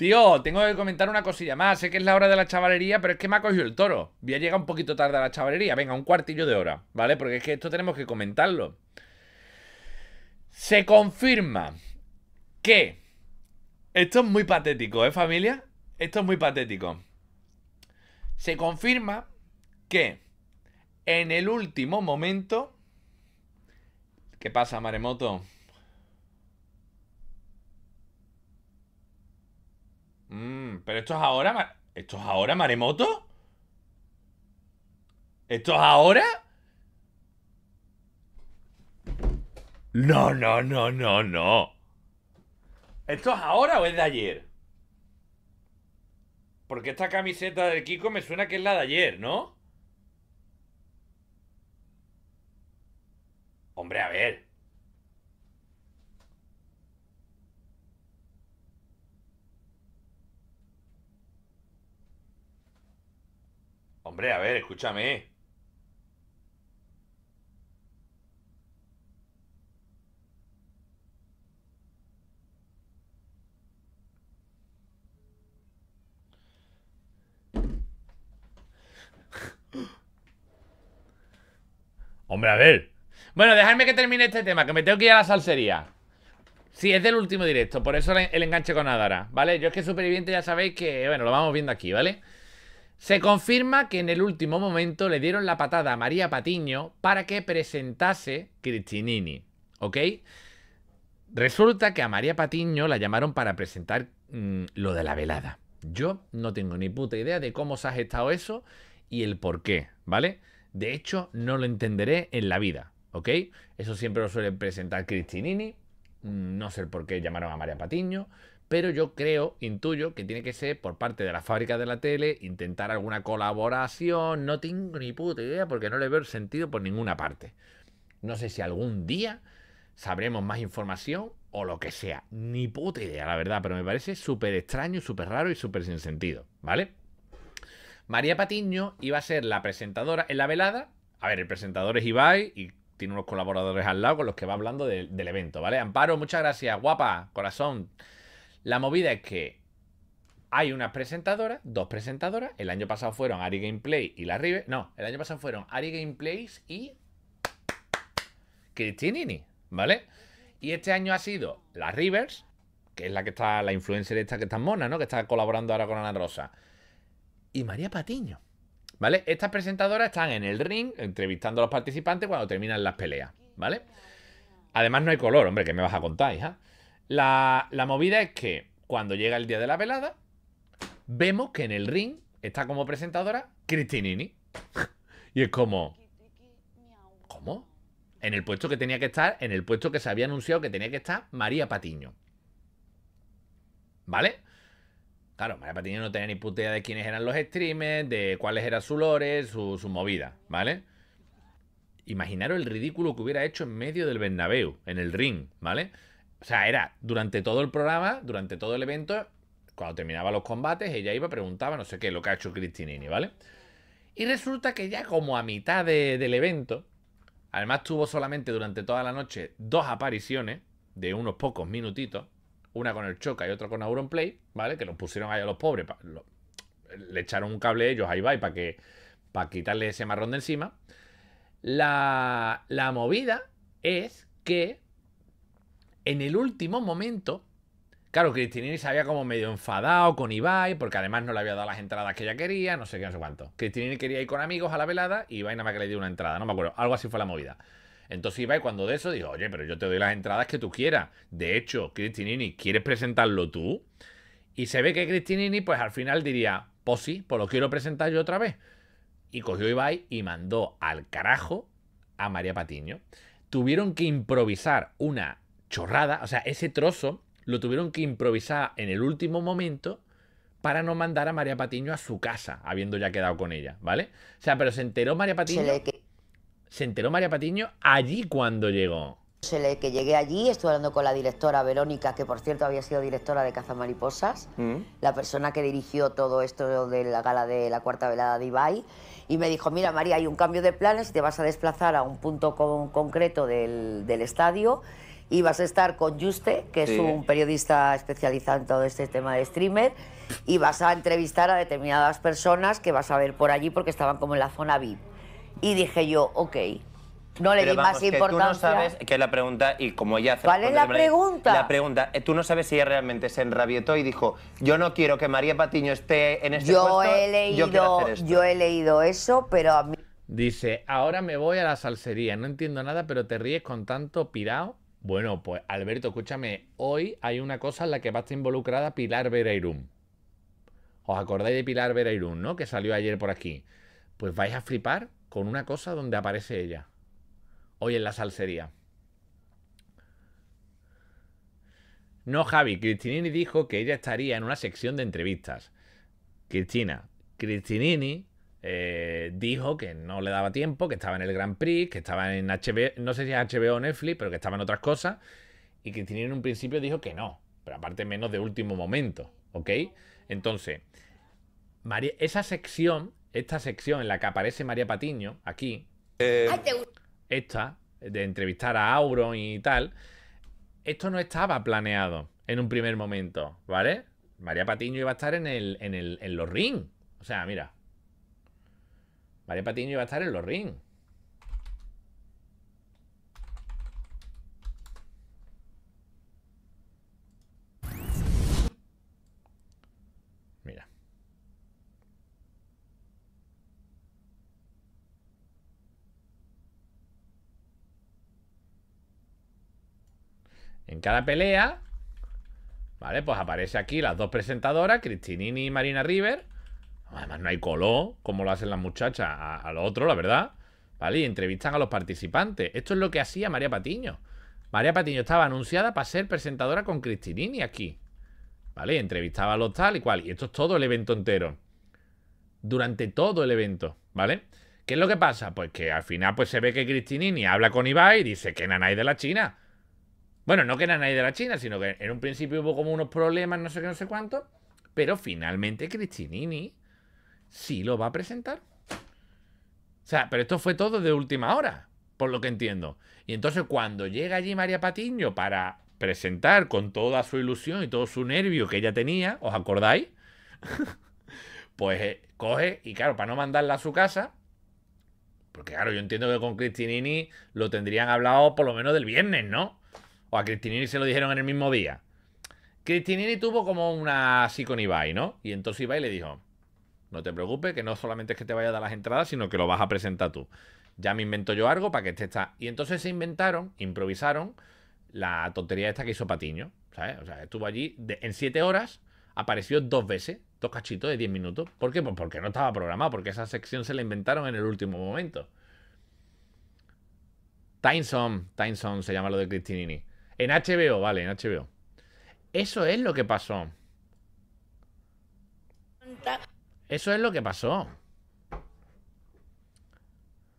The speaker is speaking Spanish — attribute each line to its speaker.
Speaker 1: Tío, tengo que comentar una cosilla más. Sé que es la hora de la chavalería, pero es que me ha cogido el toro. Voy a llegar un poquito tarde a la chavalería. Venga, un cuartillo de hora, ¿vale? Porque es que esto tenemos que comentarlo. Se confirma que... Esto es muy patético, ¿eh, familia? Esto es muy patético. Se confirma que en el último momento... ¿Qué pasa, maremoto? Mmm, pero esto es ahora. ¿Esto es ahora, maremoto? ¿Esto es ahora? No, no, no, no, no. ¿Esto es ahora o es de ayer? Porque esta camiseta del Kiko me suena que es la de ayer, ¿no? Hombre, a ver. Hombre, a ver, escúchame. Hombre, a ver. Bueno, dejadme que termine este tema, que me tengo que ir a la salsería. Sí, es del último directo, por eso el enganche con Adara, ¿vale? Yo es que Superviviente ya sabéis que, bueno, lo vamos viendo aquí, ¿vale? vale se confirma que en el último momento le dieron la patada a María Patiño para que presentase Cristinini, ¿ok? Resulta que a María Patiño la llamaron para presentar mm, lo de la velada. Yo no tengo ni puta idea de cómo se ha gestado eso y el por qué, ¿vale? De hecho, no lo entenderé en la vida, ¿ok? Eso siempre lo suele presentar Cristinini. Mm, no sé por qué llamaron a María Patiño, pero yo creo, intuyo, que tiene que ser por parte de la fábrica de la tele, intentar alguna colaboración, no tengo ni puta idea porque no le veo sentido por ninguna parte. No sé si algún día sabremos más información o lo que sea, ni puta idea, la verdad, pero me parece súper extraño, súper raro y súper sin sentido, ¿vale? María Patiño iba a ser la presentadora en la velada. A ver, el presentador es Ibai y tiene unos colaboradores al lado con los que va hablando del evento, ¿vale? Amparo, muchas gracias, guapa, corazón. La movida es que hay una presentadora, dos presentadoras. El año pasado fueron Ari Gameplay y la River... No, el año pasado fueron Ari Gameplays y Cristinini, ¿vale? Y este año ha sido la Rivers, que es la que está, la influencer esta que está mona, ¿no? Que está colaborando ahora con Ana Rosa. Y María Patiño. ¿Vale? Estas presentadoras están en el ring entrevistando a los participantes cuando terminan las peleas, ¿vale? Además no hay color, hombre, que me vas a contar, hija. La, movida es que cuando llega el día de la velada, vemos que en el ring está como presentadora Cristinini. y es como... ¿Cómo? En el puesto que tenía que estar, en el puesto que se había anunciado que tenía que estar María Patiño. ¿Vale? Claro, María Patiño no tenía ni puta idea de quiénes eran los streamers, de cuáles eran sus lores, su, su movida, ¿vale? Imaginaros el ridículo que hubiera hecho en medio del Bernabéu, en el ring, ¿vale? O sea, era durante todo el programa, durante todo el evento, cuando terminaba los combates, ella iba, preguntaba, no sé qué, lo que ha hecho Cristinini, ¿vale? Y resulta que ya como a mitad del evento, además tuvo solamente durante toda la noche dos apariciones de unos pocos minutitos, una con el Choca y otra con Auronplay, ¿vale? Que los pusieron ahí a los pobres, le echaron un cable ellos ahí y para que para quitarle ese marrón de encima. La, la movida es que en el último momento, claro, Cristinini se había como medio enfadado con Ibai, porque además no le había dado las entradas que ella quería, no sé qué, no sé cuánto. Cristinini quería ir con amigos a la velada y Ibai nada más que le dio una entrada, no me acuerdo, algo así fue la movida. Entonces Ibai cuando de eso dijo, oye, pero yo te doy las entradas que tú quieras. De hecho, Cristinini, ¿quieres presentarlo tú? Y se ve que Cristinini, pues al final diría, pues sí, pues lo quiero presentar yo otra vez. Y cogió Ibai y mandó al carajo a María Patiño. Tuvieron que improvisar una chorrada. O sea, ese trozo lo tuvieron que improvisar en el último momento para no mandar a María Patiño a su casa, habiendo ya quedado con ella, ¿vale? O sea, pero se enteró María Patiño. que... se enteró María Patiño allí cuando llegó. Se le que llegué allí, estuve hablando con la directora Verónica, que por cierto había sido directora de Cazamariposas, Mariposas, mm. la persona que dirigió todo esto de la gala de la cuarta velada de Ibai, y me dijo, mira María, hay un cambio de planes, te vas a desplazar a un punto concreto del, del estadio y vas a estar con Juste, que es un periodista especializado en todo este tema de streamer, y vas a entrevistar a determinadas personas que vas a ver por allí porque estaban como en la zona VIP. Y dije yo, ok. No le di vamos, más que Tú no sabes que la pregunta, y como ella hace. ¿Cuál es la pregunta? La pregunta, eh, tú no sabes si ella realmente se enrabietó y dijo: Yo no quiero que María Patiño esté en este yo He leído, yo, he leído eso, pero a mí. Dice, ahora me voy a la salsería, no entiendo nada, pero te ríes con tanto pirao bueno, pues Alberto, escúchame, hoy hay una cosa en la que va a estar involucrada Pilar Vera ¿Os acordáis de Pilar Vera no? Que salió ayer por aquí. Pues vais a flipar con una cosa donde aparece ella. Hoy en la salsería. No, Javi, Cristinini dijo que ella estaría en una sección de entrevistas. Cristina, Cristinini eh, dijo que no le daba tiempo, que estaba en el Grand Prix, que estaba en HBO, no sé si es HBO o Netflix, pero que estaba en otras cosas, y que en un principio dijo que no, pero aparte menos de último momento, ¿ok? Entonces, esa sección, esta sección en la que aparece María Patiño, aquí, eh, esta, de entrevistar a Auron y tal, esto no estaba planeado en un primer momento, ¿vale? María Patiño iba a estar en los ring. O sea, mira, Vale, Patiño iba a estar en los rings. Mira. En cada pelea, ¿vale? Pues aparece aquí las dos presentadoras, Cristinini y Marina River. Además, no hay color, como lo hacen las muchachas a, lo otro, la verdad. ¿Vale? Y entrevistan a los participantes. Esto es lo que hacía María Patiño. María Patiño estaba anunciada para ser presentadora con Cristinini aquí. ¿Vale? Y entrevistaba a los tal y cual. Y esto es todo el evento entero. Durante todo el evento, ¿vale? ¿Qué es lo que pasa? Pues que al final pues, se ve que Cristinini habla con Ibai y dice que Nanay de la China. Bueno, no que Nanay de la China, sino que en un principio hubo como unos problemas, no sé qué, no sé cuánto. Pero finalmente Cristinini sí lo va a presentar. O sea, pero esto fue todo de última hora, por lo que entiendo. Y entonces cuando llega allí María Patiño para presentar con toda su ilusión y todo su nervio que ella tenía, ¿os acordáis? pues eh, coge y claro, para no mandarla a su casa, porque claro, yo entiendo que con Cristinini lo tendrían hablado por lo menos del viernes, ¿no? O a Cristinini se lo dijeron en el mismo día. Cristinini tuvo como una así con Ibai, ¿no? Y entonces Ibai le dijo, no te preocupes, que no solamente es que te vaya a dar las entradas, sino que lo vas a presentar tú. Ya me invento yo algo para que esté está. Y entonces se inventaron, improvisaron la tontería esta que hizo Patiño. ¿sabes? O sea, estuvo allí en siete horas, apareció dos veces, dos cachitos de 10 minutos. ¿Por qué? Pues porque no estaba programado, porque esa sección se la inventaron en el último momento. Time Zone, se llama lo de Cristinini. En HBO, vale, en HBO. Eso es lo que pasó. Eso es lo que pasó.